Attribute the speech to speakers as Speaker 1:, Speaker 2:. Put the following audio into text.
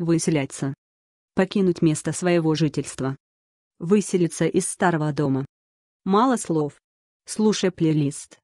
Speaker 1: Выселяться. Покинуть место своего жительства. Выселиться из старого дома. Мало слов. Слушай плейлист.